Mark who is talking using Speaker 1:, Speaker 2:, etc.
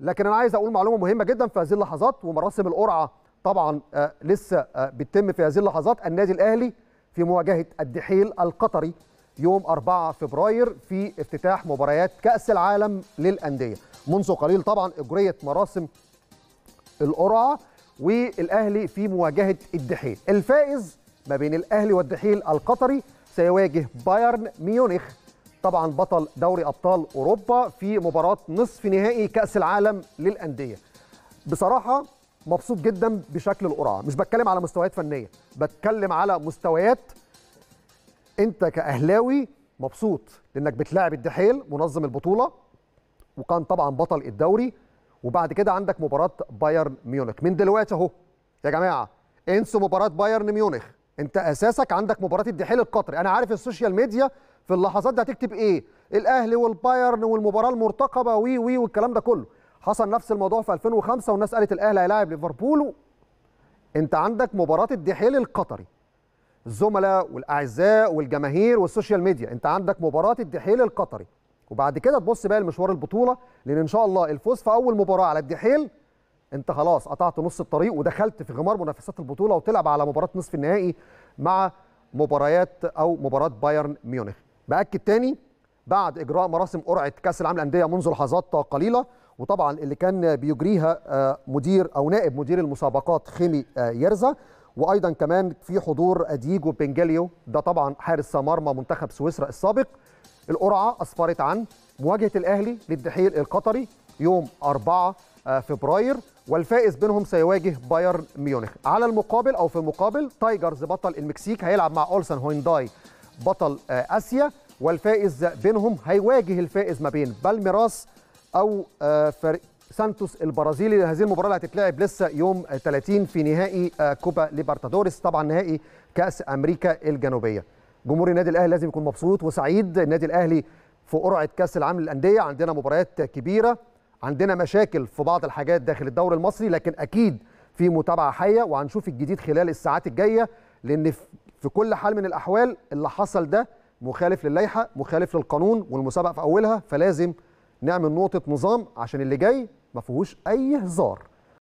Speaker 1: لكن انا عايز اقول معلومه مهمه جدا في هذه اللحظات ومراسم القرعه طبعا آه، لسه آه، بتتم في هذه اللحظات النادي الاهلي في مواجهه الدحيل القطري يوم 4 فبراير في افتتاح مباريات كاس العالم للانديه منذ قليل طبعا اجريت مراسم القرعه والاهلي في مواجهه الدحيل الفائز ما بين الاهلي والدحيل القطري سيواجه بايرن ميونخ طبعا بطل دوري ابطال اوروبا في مباراه نصف نهائي كاس العالم للانديه بصراحه مبسوط جدا بشكل القرعه مش بتكلم على مستويات فنيه بتكلم على مستويات انت كاهلاوي مبسوط لانك بتلاعب الدحيل منظم البطوله وكان طبعا بطل الدوري وبعد كده عندك مباراه بايرن ميونخ من دلوقتي اهو يا جماعه انسوا مباراه بايرن ميونخ انت اساسك عندك مباراه الدحيل القطري انا عارف السوشيال ميديا في اللحظات دي هتكتب ايه الاهلي والبايرن والمباراه المرتقبه وي وي والكلام ده كله حصل نفس الموضوع في 2005 والناس قالت الاهلي هيلاعب ليفربول انت عندك مباراه الدحيل القطري الزملاء والاعزاء والجماهير والسوشيال ميديا انت عندك مباراه الدحيل القطري وبعد كده تبص بقى لمشوار البطوله لان ان شاء الله الفوز في اول مباراه على الدحيل انت خلاص قطعت نص الطريق ودخلت في غمار منافسات البطوله وتلعب على مباراه نصف النهائي مع مباريات او مباراه بايرن ميونخ باكد تاني بعد اجراء مراسم قرعه كاس العالم للانديه منذ لحظات قليله وطبعا اللي كان بيجريها آه، مدير او نائب مدير المسابقات خيمي آه، يرزا وايضا كمان في حضور ديجو بنجاليو ده طبعا حارس مرمى منتخب سويسرا السابق القرعه اسفرت عن مواجهه الاهلي للدحيل القطري يوم 4 آه، فبراير والفائز بينهم سيواجه بايرن ميونخ على المقابل او في المقابل تايجرز بطل المكسيك هيلعب مع اولسن هونداي بطل آه، اسيا والفائز بينهم هيواجه الفائز ما بين بالميراس او آه، فريق سانتوس البرازيلي هذه المباراه اللي هتتلعب لسه يوم 30 في نهائي كوبا ليبرتادوريس طبعا نهائي كاس امريكا الجنوبيه جمهور النادي الاهلي لازم يكون مبسوط وسعيد النادي الاهلي في قرعه كاس العالم للانديه عندنا مباريات كبيره عندنا مشاكل في بعض الحاجات داخل الدوري المصري لكن اكيد في متابعه حيه وهنشوف الجديد خلال الساعات الجايه لان في كل حال من الاحوال اللي حصل ده مخالف للائحه مخالف للقانون والمسابقه في اولها فلازم نعمل نقطه نظام عشان اللي جاي ما فيهوش اي هزار